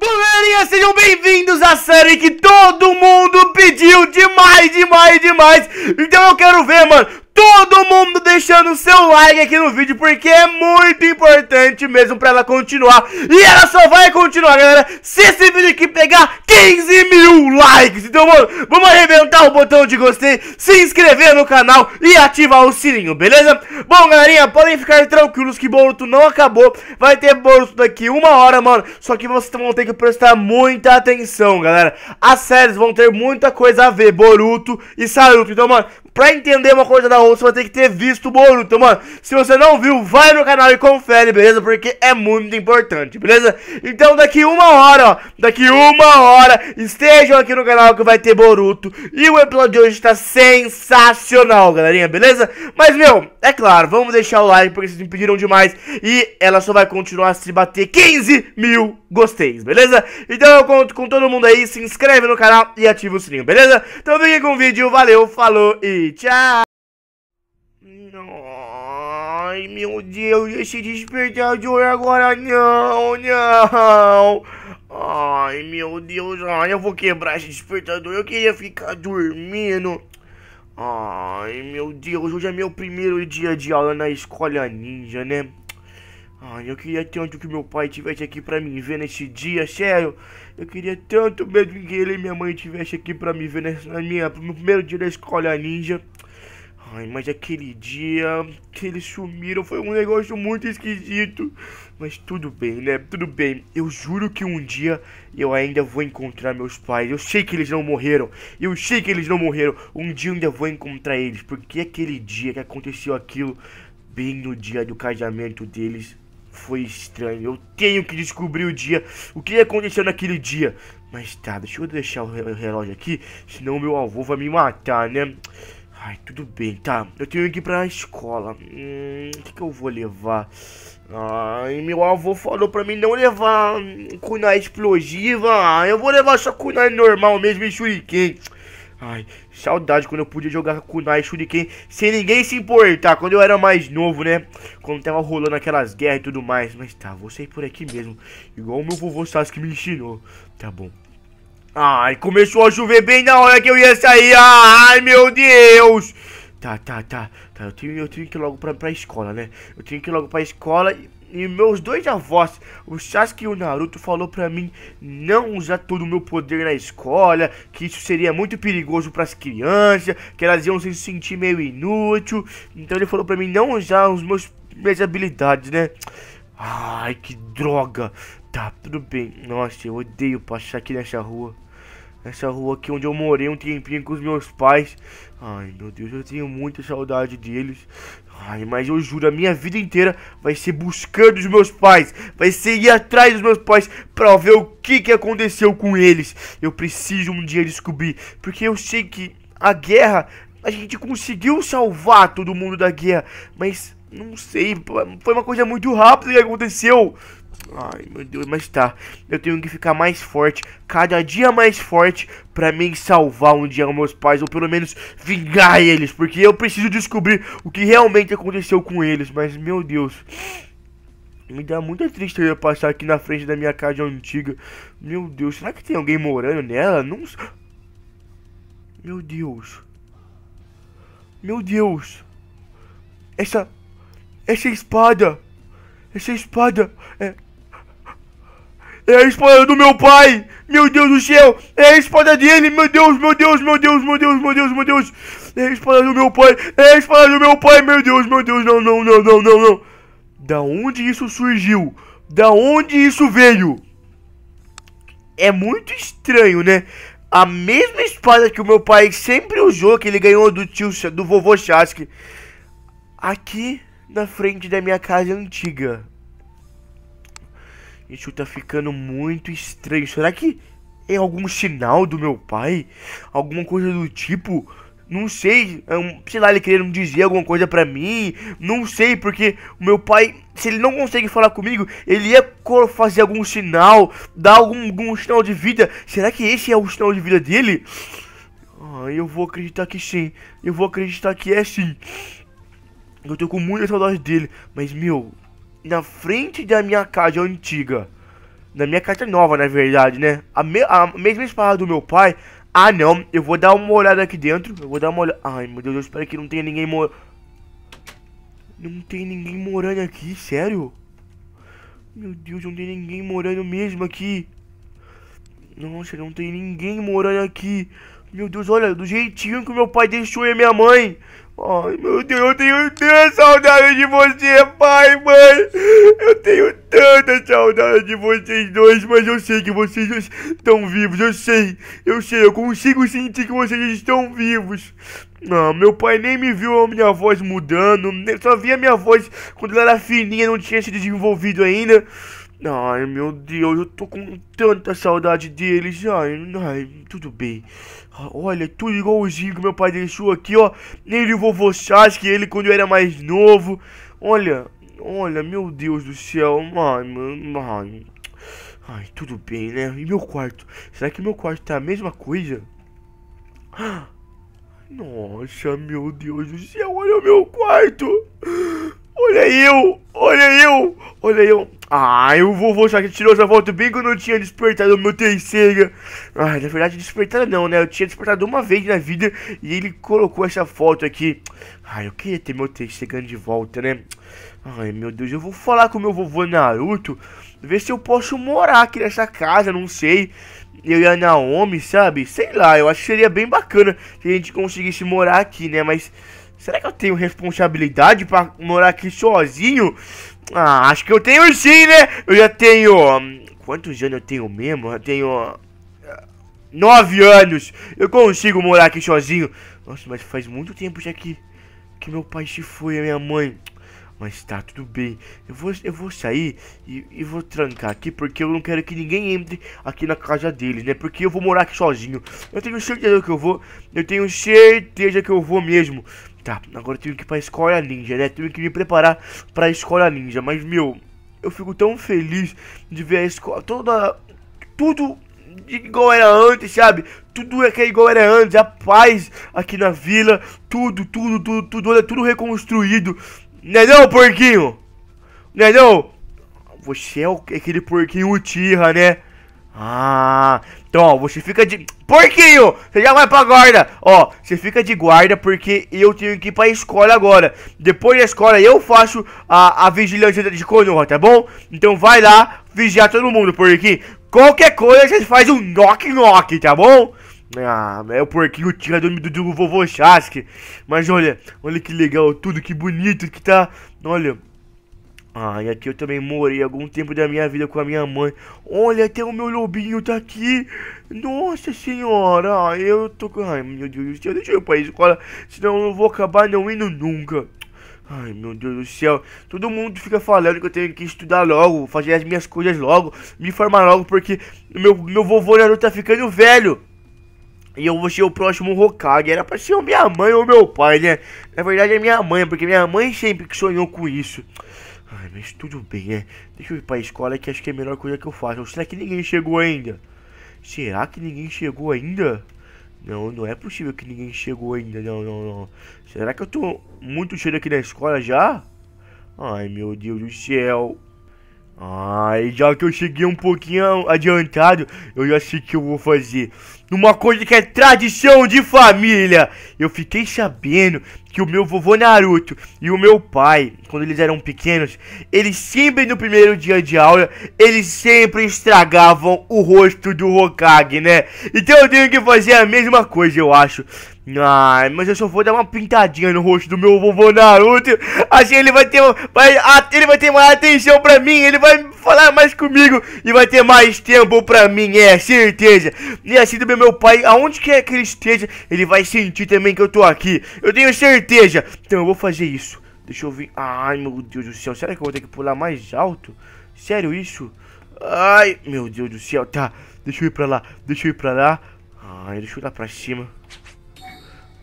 Galerinha, sejam bem-vindos à série que todo mundo pediu demais, demais, demais. Então eu quero ver, mano, todo mundo deixando o seu like aqui no vídeo, porque é muito importante mesmo pra ela continuar. E ela só vai continuar, galera, se esse vídeo aqui pegar 15 mil likes. Então, mano, vamos arrebentar o botão de gostei, se inscrever no canal e ativar o sininho, beleza? Bom, galerinha, podem ficar tranquilos que Boruto não acabou. Vai ter Boruto daqui uma hora, mano. Só que vocês vão ter que prestar muita atenção, galera. As séries vão ter muita coisa a ver, Boruto e Saruto. Então, mano, Pra entender uma coisa da outra, você vai ter que ter visto o Boruto, então, mano. Se você não viu, vai no canal e confere, beleza? Porque é muito importante, beleza? Então daqui uma hora, ó, daqui uma hora, estejam aqui no canal que vai ter Boruto. E o episódio de hoje tá sensacional, galerinha, beleza? Mas, meu, é claro, vamos deixar o like porque vocês me pediram demais. E ela só vai continuar se bater 15 mil gosteis, beleza? Então eu conto com todo mundo aí, se inscreve no canal e ativa o sininho, beleza? Então fiquem com o vídeo, valeu, falou e tchau! Ai, meu Deus, esse despertador agora não, não! Ai, meu Deus, ai, eu vou quebrar esse despertador, eu queria ficar dormindo. Ai, meu Deus, hoje é meu primeiro dia de aula na escola ninja, né? Ai, eu queria tanto que meu pai tivesse aqui para me ver nesse dia, sério. Eu queria tanto mesmo que ele e minha mãe tivesse aqui para me ver na minha, no primeiro dia da escola ninja. Ai, mas aquele dia que eles sumiram foi um negócio muito esquisito. Mas tudo bem, né? Tudo bem. Eu juro que um dia eu ainda vou encontrar meus pais. Eu sei que eles não morreram. Eu sei que eles não morreram. Um dia eu ainda vou encontrar eles. Porque aquele dia que aconteceu aquilo, bem no dia do casamento deles, foi estranho. Eu tenho que descobrir o dia, o que aconteceu naquele dia. Mas tá, deixa eu deixar o relógio aqui, senão meu avô vai me matar, né? Ai, tudo bem, tá. Eu tenho que ir pra escola. Hum, o que, que eu vou levar? Ai, meu avô falou pra mim não levar kunai explosiva. eu vou levar só kunai normal mesmo e shuriken. Ai, saudade quando eu podia jogar Kunai Shuriken sem ninguém se importar, quando eu era mais novo, né? Quando tava rolando aquelas guerras e tudo mais. Mas tá, vou sair por aqui mesmo, igual o meu vovô Sasuke me ensinou. Tá bom. Ai, começou a chover bem na hora que eu ia sair. Ai, meu Deus! Tá, tá, tá. tá eu, tenho, eu tenho que ir logo pra, pra escola, né? Eu tenho que ir logo pra escola e... E meus dois avós, o Sasuke e o Naruto, falou pra mim não usar todo o meu poder na escola, que isso seria muito perigoso para as crianças, que elas iam se sentir meio inútil. Então ele falou pra mim não usar os meus minhas habilidades, né? Ai, que droga. Tá, tudo bem. Nossa, eu odeio passar aqui nessa rua. Essa rua aqui onde eu morei um tempinho com os meus pais. Ai, meu Deus, eu tenho muita saudade deles. Ai, mas eu juro, a minha vida inteira vai ser buscando os meus pais. Vai ser ir atrás dos meus pais pra ver o que, que aconteceu com eles. Eu preciso um dia descobrir. Porque eu sei que a guerra, a gente conseguiu salvar todo mundo da guerra. Mas não sei, foi uma coisa muito rápida que aconteceu. Ai, meu Deus, mas tá. Eu tenho que ficar mais forte, cada dia mais forte, pra me salvar um dia meus pais, ou pelo menos vingar eles, porque eu preciso descobrir o que realmente aconteceu com eles. Mas, meu Deus. Me dá muita eu passar aqui na frente da minha casa antiga. Meu Deus, será que tem alguém morando nela? Não. Meu Deus. Meu Deus. Essa. Essa espada. Essa espada é, é a espada do meu pai! Meu Deus do céu! É a espada dele! Meu Deus, meu Deus, meu Deus, meu Deus, meu Deus, meu Deus! É a espada do meu pai! É a espada do meu pai! Meu Deus, meu Deus, não, não, não, não, não, não! Da onde isso surgiu? Da onde isso veio? É muito estranho, né? A mesma espada que o meu pai sempre usou, que ele ganhou do tio, do vovô Chasque. Aqui na frente da minha casa antiga. Isso tá ficando muito estranho. Será que é algum sinal do meu pai? Alguma coisa do tipo? Não sei, é sei lá, ele querendo dizer alguma coisa pra mim. Não sei, porque o meu pai, se ele não consegue falar comigo, ele ia fazer algum sinal, dar algum, algum sinal de vida. Será que esse é o sinal de vida dele? eu vou acreditar que sim. Eu vou acreditar que é sim. Eu tô com muita saudade dele. Mas, meu, na frente da minha casa antiga. Na minha casa nova, na verdade, né? A, me a mesma espada do meu pai. Ah, não. Eu vou dar uma olhada aqui dentro. Eu vou dar uma olhada. Ai, meu Deus, eu espero que não tenha ninguém morando. Não tem ninguém morando aqui, sério? Meu Deus, não tem ninguém morando mesmo aqui. Nossa, não tem ninguém morando aqui. Meu Deus, olha, do jeitinho que meu pai deixou e minha mãe. Ai, meu Deus, eu tenho tanta saudade de você, pai, mãe. Eu tenho tanta saudade de vocês dois, mas eu sei que vocês estão vivos. Eu sei, eu sei, eu consigo sentir que vocês estão vivos. Não, ah, meu pai nem me viu a minha voz mudando, só via minha voz quando ela era fininha, não tinha se desenvolvido ainda. Ai, meu Deus, eu tô com tanta saudade deles. Ai, ai tudo bem. Olha, tudo igualzinho que meu pai deixou aqui, ó. Ele e o vovô Sasuke, ele quando eu era mais novo. Olha, olha, meu Deus do céu. Ai, mano, ai. Ai, tudo bem, né? E meu quarto? Será que meu quarto tá a mesma coisa? Nossa, meu Deus do céu, olha o meu quarto. Olha eu, olha eu, olha eu. Ai, ah, o vovô já tirou essa volta bem quando eu tinha despertado o meu terceira. Ai, ah, na verdade, despertada não, né? Eu tinha despertado uma vez na vida e ele colocou essa foto aqui. Ai, ah, eu queria ter meu terceiro de volta, né? Ai, meu Deus, eu vou falar com meu vovô Naruto, ver se eu posso morar aqui nessa casa, não sei. Eu e a Naomi, sabe? Sei lá, eu acho que seria bem bacana se a gente conseguisse morar aqui, né? Mas será que eu tenho responsabilidade para morar aqui sozinho? Ah, acho que eu tenho sim, né? Eu já tenho. Hum, quantos anos eu tenho mesmo? Eu tenho. Ah, nove anos! Eu consigo morar aqui sozinho. Nossa, mas faz muito tempo já que, que meu pai se foi, a minha mãe. Mas tá, tudo bem. Eu vou, eu vou sair e, e, vou trancar aqui porque eu não quero que ninguém entre aqui na casa deles, né? Porque eu vou morar aqui sozinho. Eu tenho certeza que eu vou. Eu tenho certeza que eu vou mesmo. Tá, agora eu tenho que ir pra escola ninja, né? Tenho que me preparar pra escola ninja. Mas, meu, eu fico tão feliz de ver a escola. Toda. Tudo igual era antes, sabe? Tudo é que é igual era antes, a paz aqui na vila, tudo, tudo, tudo, tudo, olha, tudo reconstruído. Não não, porquinho? Não não? Você é aquele porquinho Utirra, né? Ah, então, ó, você fica de... Porquinho, você já vai pra guarda. Ó, você fica de guarda porque eu tenho que ir pra escola agora. Depois da escola eu faço a, a vigilância de Konoha, tá bom? Então vai lá vigiar todo mundo, porquinho. Qualquer coisa, você faz um knock-knock, tá bom? Ah, é o porquinho tirado do, do vovô Chasque. Mas olha, olha que legal tudo, que bonito que tá. Olha. Ah, e aqui eu também morei algum tempo da minha vida com a minha mãe. Olha, até o meu lobinho tá aqui. Nossa senhora, eu tô... Ai, meu Deus do céu, deixa eu ir pra escola, senão eu não vou acabar não indo nunca. Ai, meu Deus do céu. Todo mundo fica falando que eu tenho que estudar logo, fazer as minhas coisas logo, me formar logo, porque meu, meu vovô já tá ficando velho. E eu vou ser o próximo Hokage. Era pra ser minha mãe ou meu pai, né? Na verdade é minha mãe, porque minha mãe sempre que sonhou com isso. Ai, mas tudo bem, né? Deixa eu ir pra escola que acho que é a melhor coisa que eu faço. Será que ninguém chegou ainda? Será que ninguém chegou ainda? Não, não é possível que ninguém chegou ainda, não, não, não. Será que eu tô muito cheio aqui na escola já? Ai, meu Deus do céu. Ah, e já que eu cheguei um pouquinho adiantado, eu já sei que eu vou fazer. Uma coisa que é tradição de família. Eu fiquei sabendo que o meu vovô Naruto e o meu pai, quando eles eram pequenos, eles sempre no primeiro dia de aula, eles sempre estragavam o rosto do Hokage, né? Então eu tenho que fazer a mesma coisa, eu acho. Ai, ah, mas eu só vou dar uma pintadinha no rosto do meu vovô Naruto. Assim ele vai ter, vai, ele vai ter mais atenção pra mim, ele vai falar mais comigo e vai ter mais tempo pra mim, é certeza. E assim também meu pai, aonde quer que ele esteja, ele vai sentir também que eu tô aqui. Eu tenho certeza certeza. Então eu vou fazer isso. Deixa eu ver. Ai, meu Deus do céu. Será que eu vou ter que pular mais alto? Sério isso? Ai, meu Deus do céu. Tá, deixa eu ir pra lá. Deixa eu ir pra lá. Ai, deixa eu ir lá pra cima.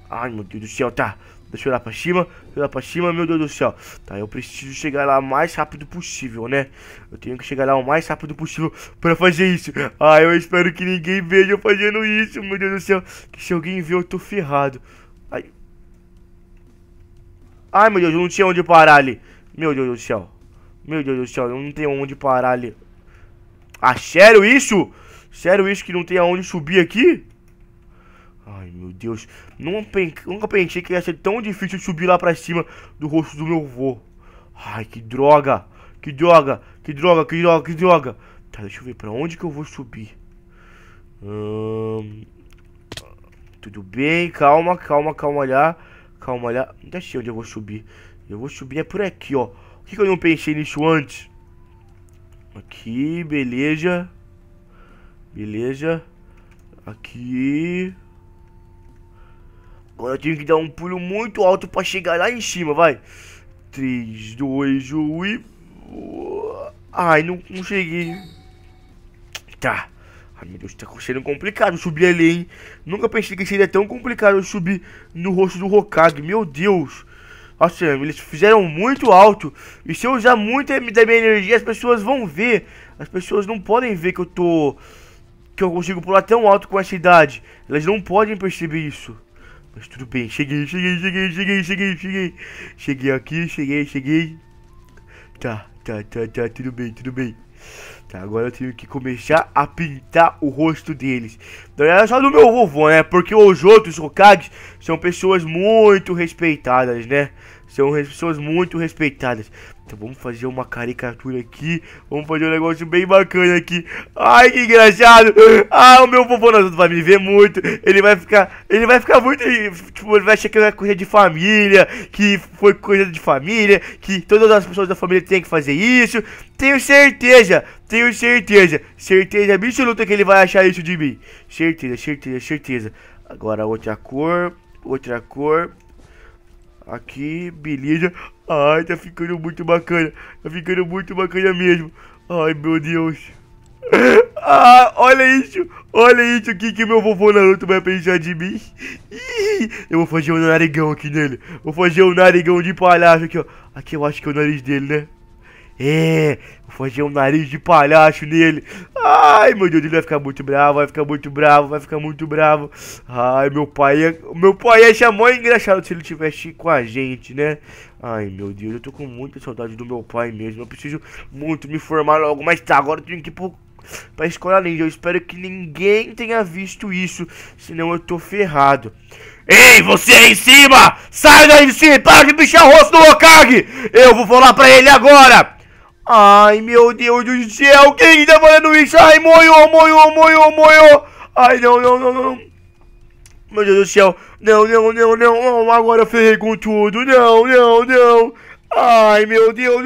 Ai, meu Deus do céu. Tá, Deixa eu ir pra cima, Deixa eu ir pra cima, meu Deus do céu. Tá, eu preciso chegar lá o mais rápido possível, né? Eu tenho que chegar lá o mais rápido possível pra fazer isso. Ai eu espero que ninguém veja eu fazendo isso, meu Deus do céu. Que se alguém ver, eu tô ferrado. Ai, meu Deus, eu não tinha onde parar ali. Meu Deus do céu. Meu Deus do céu, eu não tenho onde parar ali. Ah, sério isso? Sério isso que não tem aonde subir aqui? Ai, meu Deus. Nunca pensei que ia ser tão difícil subir lá pra cima do rosto do meu avô. Ai, que droga. Que droga, que droga, que droga, que droga. Tá, deixa eu ver pra onde que eu vou subir. Hum... Tudo bem, calma, calma, calma lá. Calma, olha. Deixa eu onde eu vou subir. Eu vou subir é por aqui, ó. Por que, que eu não pensei nisso antes? Aqui, beleza. Beleza. Aqui. Agora eu tenho que dar um pulo muito alto pra chegar lá em cima, vai. 3, 2, 1 e... Ai, não, não cheguei. Tá. Ai meu Deus, tá sendo complicado subir ali, hein? Nunca pensei que seria tão complicado subir no rosto do Hokage, meu Deus. Nossa, eles fizeram muito alto. E se eu usar muito da minha energia, as pessoas vão ver. As pessoas não podem ver que eu tô... Que eu consigo pular tão alto com essa idade. Elas não podem perceber isso. Mas tudo bem, cheguei, cheguei, cheguei, cheguei, cheguei, cheguei. Cheguei aqui, cheguei, cheguei. Tá, tá, tá, tá, tudo bem, tudo bem. Tá, agora eu tenho que começar a pintar o rosto deles. Não era só do meu vovô, né? Porque os outros Hokages são pessoas muito respeitadas, né? São pessoas muito respeitadas. Então vamos fazer uma caricatura aqui. Vamos fazer um negócio bem bacana aqui. Ai, que engraçado. Ah, o meu vovô não vai me ver muito. Ele vai ficar. Ele vai ficar muito. Tipo, ele vai achar que é coisa de família. Que foi coisa de família. Que todas as pessoas da família têm que fazer isso. Tenho certeza. Tenho certeza, certeza absoluta que ele vai achar isso de mim. Certeza, certeza, certeza. Agora outra cor, outra cor. Aqui, beleza. Ai, tá ficando muito bacana. Tá ficando muito bacana mesmo. Ai, meu Deus. Ah, olha isso. Olha isso aqui que meu vovô Naruto vai pensar de mim. Eu vou fazer um narigão aqui nele. Vou fazer um narigão de palhaço aqui, ó. Aqui eu acho que é o nariz dele, né? É, vou fazer um nariz de palhaço nele. Ai, meu Deus, ele vai ficar muito bravo, vai ficar muito bravo, vai ficar muito bravo. Ai, meu pai o é, meu pai é, ia achar é mó engraçado se ele tivesse com a gente, né? Ai, meu Deus, eu tô com muita saudade do meu pai mesmo. Eu preciso muito me formar logo, mas tá, agora eu tenho que ir pro pra escola ninja. Eu espero que ninguém tenha visto isso, senão eu tô ferrado. Ei, você aí em cima! Sai daí de cima! Para de bichar o rosto do Okage! Eu vou falar pra ele agora! Ai, meu Deus do céu, quem tá falando isso? Ai, moio, moio, moio, moio. Ai, não, não, não, não. Meu Deus do céu. Não, não, não, não, Agora eu ferrei com tudo. Não, não, não. Ai, meu Deus.